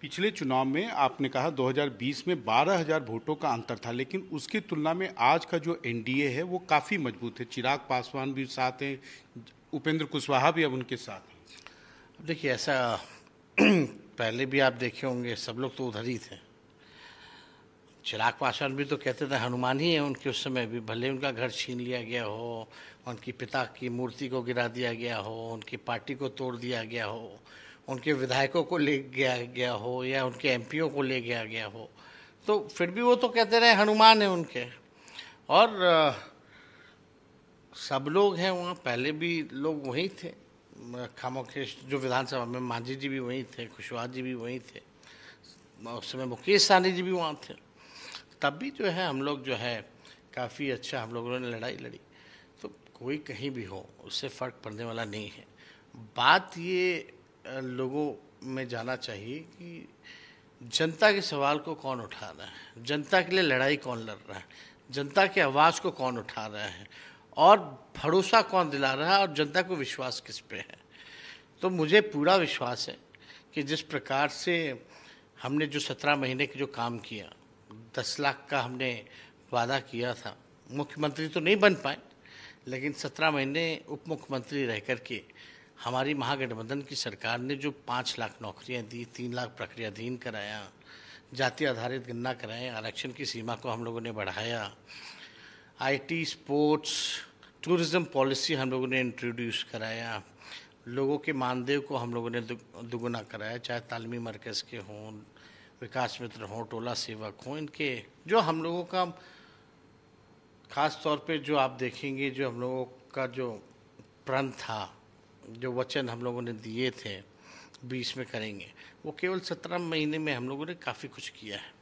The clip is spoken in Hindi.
पिछले चुनाव में आपने कहा 2020 में 12000 वोटों का अंतर था लेकिन उसकी तुलना में आज का जो एनडीए है वो काफ़ी मजबूत है चिराग पासवान भी साथ हैं उपेंद्र कुशवाहा भी अब उनके साथ हैं देखिए ऐसा पहले भी आप देखे होंगे सब लोग तो उधर ही थे चिराग पासवान भी तो कहते थे हनुमान ही है उनके उस समय भी भले उनका घर छीन लिया गया हो उनकी पिता की मूर्ति को गिरा दिया गया हो उनकी पार्टी को तोड़ दिया गया हो उनके विधायकों को ले गया गया हो या उनके एम को ले गया गया हो तो फिर भी वो तो कहते रहे हनुमान है उनके और आ, सब लोग हैं वहाँ पहले भी लोग वहीं थे खामोखेश जो विधानसभा में मांझी जी भी वहीं थे कुशवाहा जी भी वहीं थे उस समय मुकेश सानी जी भी वहाँ थे तब भी जो है हम लोग जो है काफ़ी अच्छा हम लोगों ने लड़ाई लड़ी तो कोई कहीं भी हो उससे फ़र्क पड़ने वाला नहीं है बात ये लोगों में जाना चाहिए कि जनता के सवाल को कौन उठा रहा है जनता के लिए लड़ाई कौन लड़ रहा है जनता की आवाज़ को कौन उठा रहा है और भरोसा कौन दिला रहा है और जनता को विश्वास किस पे है तो मुझे पूरा विश्वास है कि जिस प्रकार से हमने जो सत्रह महीने के जो काम किया दस लाख का हमने वादा किया था मुख्यमंत्री तो नहीं बन पाए लेकिन सत्रह महीने उप मुख्यमंत्री रह कर के हमारी महागठबंधन की सरकार ने जो पाँच लाख नौकरियां दी तीन लाख प्रक्रियाधीन कराया जाति आधारित गन्ना कराए आरक्षण की सीमा को हम लोगों ने बढ़ाया आईटी स्पोर्ट्स टूरिज्म पॉलिसी हम लोगों ने इंट्रोड्यूस कराया लोगों के मानदेय को हम लोगों ने दुगुना कराया चाहे तालमी मरकज़ के हों विकास मित्र हों टोला सेवक हों इनके जो हम लोगों का ख़ास तौर पे जो आप देखेंगे जो हम लोगों का जो प्रण था जो वचन हम लोगों ने दिए थे बीस में करेंगे वो केवल सत्रह महीने में हम लोगों ने काफ़ी कुछ किया है